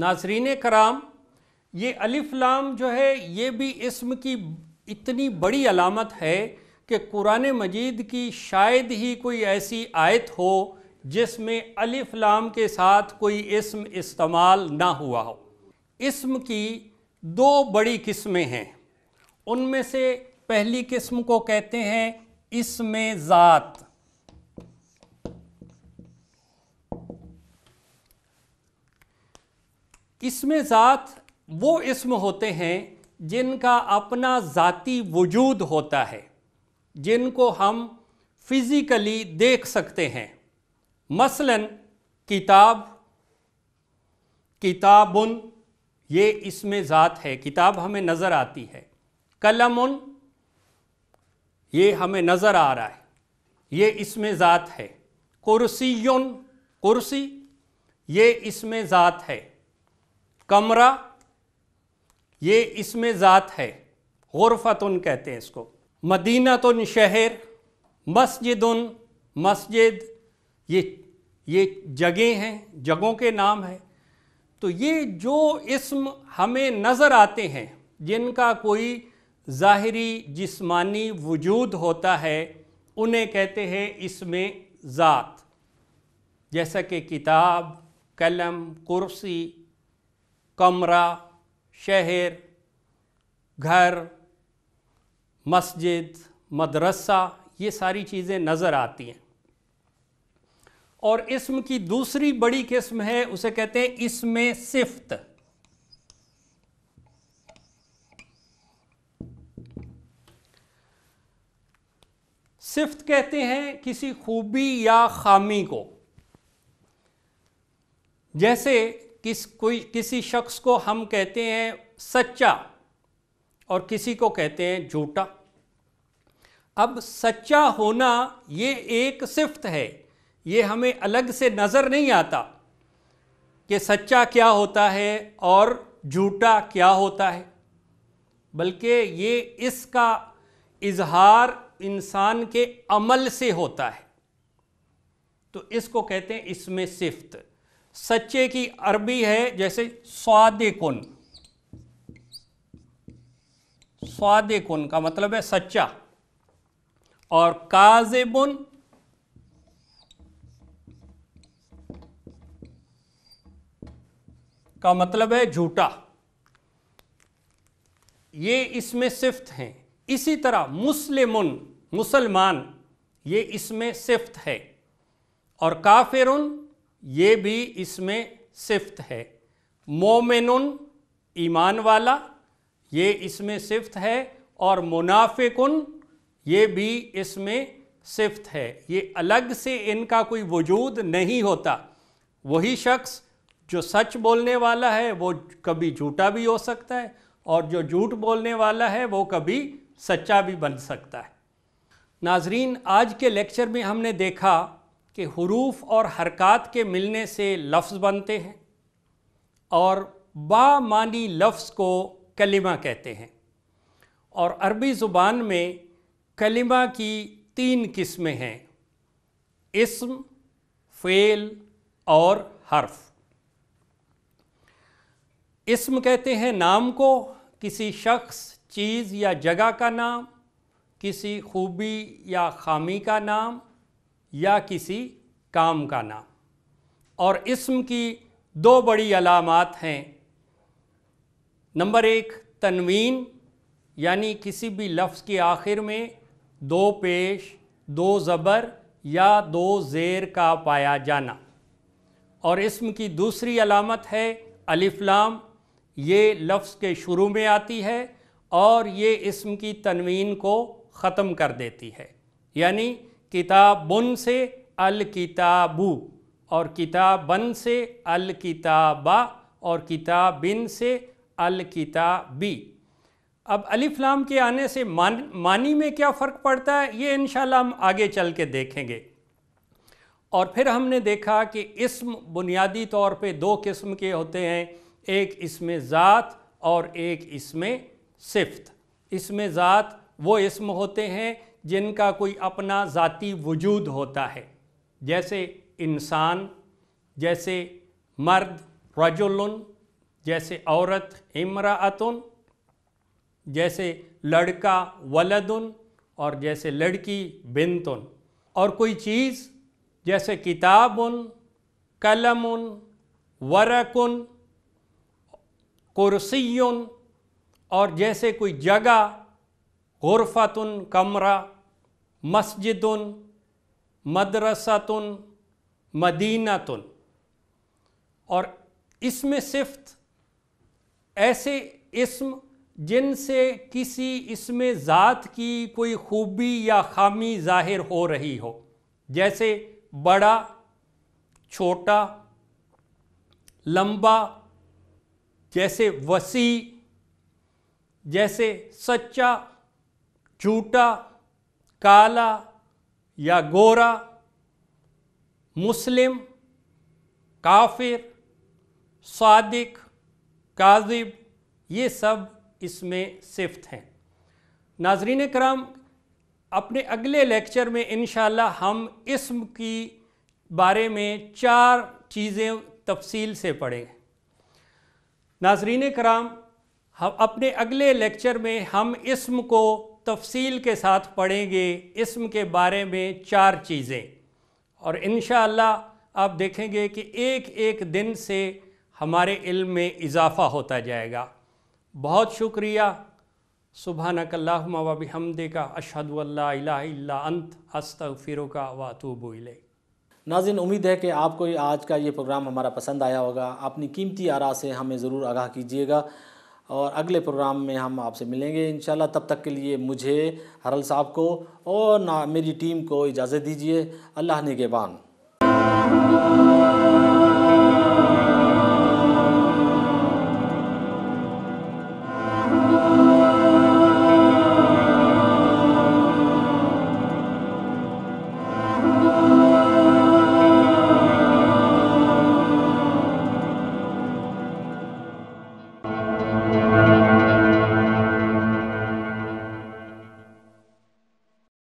नाजरीन कराम ये अलिफ लाम जो है ये भी इसम की इतनी बड़ी अलामत है कि कुरान मजीद की शायद ही कोई ऐसी आयत हो जिसमें अलिफ लाम के साथ कोई इसम इस्तेमाल ना हुआ हो इसम की दो बड़ी किस्में हैं उनमें से पहली किस्म को कहते हैं इसम ज़ात इसम ज़ात वो इसम होते हैं जिनका अपना ज़ाती वजूद होता है जिनको हम फिज़िकली देख सकते हैं मसलन किताब किताबन ये इसमें ज़ात है किताब हमें नज़र आती है उन ये हमें नज़र आ रहा है ये इसमें ज़ात है कुर्सी कुर्सी ये इसमें ज़ात है कमरा ये इसमें ज़ात है गरफतन कहते हैं इसको तो शहर मस्जिदन मस्जिद ये ये जगह हैं जगहों के नाम हैं तो ये जो इसम हमें नज़र आते हैं जिनका कोई ज़ाहरी जिस्मानी वजूद होता है उन्हें कहते हैं इसमें ज़ात जैसा कि किताब कलम कुर्सी कमरा शहर घर मस्जिद मदरसा ये सारी चीज़ें नज़र आती हैं और इसम की दूसरी बड़ी किस्म है उसे कहते हैं इसमें सिफ्त सिफ्त कहते हैं किसी खूबी या खामी को जैसे किस कोई किसी शख्स को हम कहते हैं सच्चा और किसी को कहते हैं झूठा अब सच्चा होना ये एक सिफ्त है ये हमें अलग से नज़र नहीं आता कि सच्चा क्या होता है और झूठा क्या होता है बल्कि ये इसका इजहार इंसान के अमल से होता है तो इसको कहते हैं इसमें सिफ्त सच्चे की अरबी है जैसे स्वादिकुन स्वादिकुन का मतलब है सच्चा और काजिबुन का मतलब है झूठा ये इसमें सिफ्त हैं इसी तरह मुस्लिमुन मुसलमान ये इसमें सिफ्त है और काफिरुन ये भी इसमें सिफ्त है मोमिन ईमान वाला ये इसमें सिफ्त है और मुनाफिकुन ये भी इसमें सिफ्त है ये अलग से इनका कोई वजूद नहीं होता वही शख्स जो सच बोलने वाला है वो कभी झूठा भी हो सकता है और जो झूठ बोलने वाला है वो कभी सच्चा भी बन सकता है नाजरीन आज के लेक्चर में हमने देखा कि हरूफ और हरकत के मिलने से लफ्ज़ बनते हैं और बामानी लफ्ज़ को कलिमा कहते हैं और अरबी ज़ुबान में कलिमा की तीन किस्में हैं इसम फ़ेल और हर्फ इसम कहते हैं नाम को किसी शख्स चीज़ या जगह का नाम किसी खूबी या खामी का नाम या किसी काम का नाम और इसम की दो बड़ी अलामत हैं नंबर एक तनवीन यानी किसी भी लफ्ज़ के आखिर में दो पेश दो ज़बर या दो ज़ेर का पाया जाना और इसम की दूसरी अलामत है अलिफ्लाम ये लफ्ज़ के शुरू में आती है और ये इसम की तनवीन को ख़त्म कर देती है यानी किताबुन से अल किताबू और किताबन से अल किताबा और किताबिन से अल किताबी अब अलिफ लाम के आने से मान मानी में क्या फ़र्क पड़ता है ये इन हम आगे चल के देखेंगे और फिर हमने देखा कि इसम बुनियादी तौर पे दो किस्म के होते हैं एक इसमें ज़ात और एक इसमें सिफ्त इसमें ज़ात वो इसम होते हैं जिनका कोई अपना ज़ाती वजूद होता है जैसे इंसान जैसे मर्द रजुलन जैसे औरत इमरातन जैसे लड़का वलदन और जैसे लड़की बिनतन और कोई चीज़ जैसे किताब किताबन उन वरकन उन और जैसे कोई जगह गुरफतुन कमरा मस्जिदुन मदरसतुन मदीनातुन और इसमें सिफ्त ऐसे इसम जिनसे किसी इसमें ज़ात की कोई खूबी या खामी ज़ाहिर हो रही हो जैसे बड़ा छोटा लंबा जैसे वसी जैसे सच्चा चूटा काला या गोरा मुस्लिम काफिर सादिक काजिब ये सब इसमें सिफ्त हैं नाजरीन कराम अपने अगले लेक्चर में इन हम इसम की बारे में चार चीज़ें तफसील से पढ़ेंगे नाजरीन कराम हम अपने अगले लेक्चर में हम इसम को तफसील के साथ पढ़ेंगे इसम के बारे में चार चीज़ें और इन आप देखेंगे कि एक एक दिन से हमारे इल्म में इजाफ़ा होता जाएगा बहुत शुक्रिया सुबह नकल्लाबी हमदे का अल्ला अंत अस्त फिर का इलैक नाजिन उम्मीद है कि आपको आज का ये प्रोग्राम हमारा पसंद आया होगा अपनी कीमती आरा से हमें ज़रूर आगाह कीजिएगा और अगले प्रोग्राम में हम आपसे मिलेंगे इन तब तक के लिए मुझे हरल साहब को और ना मेरी टीम को इजाज़त दीजिए अल्लाह ने के बान